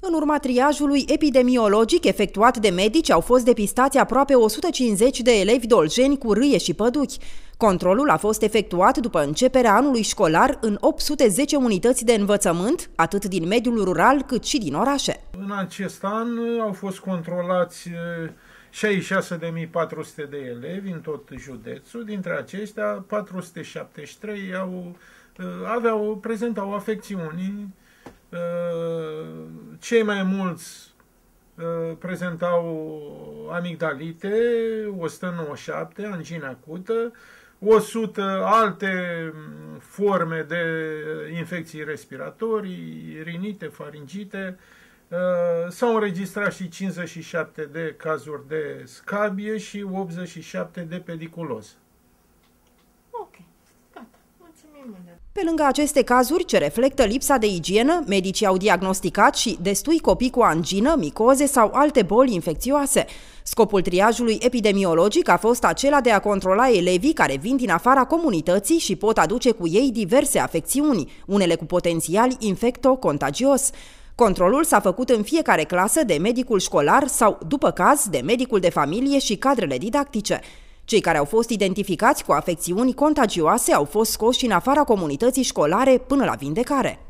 În urma triajului epidemiologic efectuat de medici au fost depistați aproape 150 de elevi dolgeni cu râie și păduchi. Controlul a fost efectuat după începerea anului școlar în 810 unități de învățământ, atât din mediul rural cât și din orașe. În acest an uh, au fost controlați 66.400 uh, de elevi în tot județul, dintre aceștia 473 au, uh, aveau, prezentau afecțiuni Uh, cei mai mulți uh, prezentau amigdalite, 197, angina acută, 100 alte mm, forme de infecții respiratorii, rinite, faringite, uh, S-au înregistrat și 57 de cazuri de scabie și 87 de pediculoză. Pe lângă aceste cazuri ce reflectă lipsa de igienă, medicii au diagnosticat și destui copii cu angină, micoze sau alte boli infecțioase. Scopul triajului epidemiologic a fost acela de a controla elevii care vin din afara comunității și pot aduce cu ei diverse afecțiuni, unele cu potențial infecto-contagios. Controlul s-a făcut în fiecare clasă de medicul școlar sau, după caz, de medicul de familie și cadrele didactice. Cei care au fost identificați cu afecțiuni contagioase au fost scoși în afara comunității școlare până la vindecare.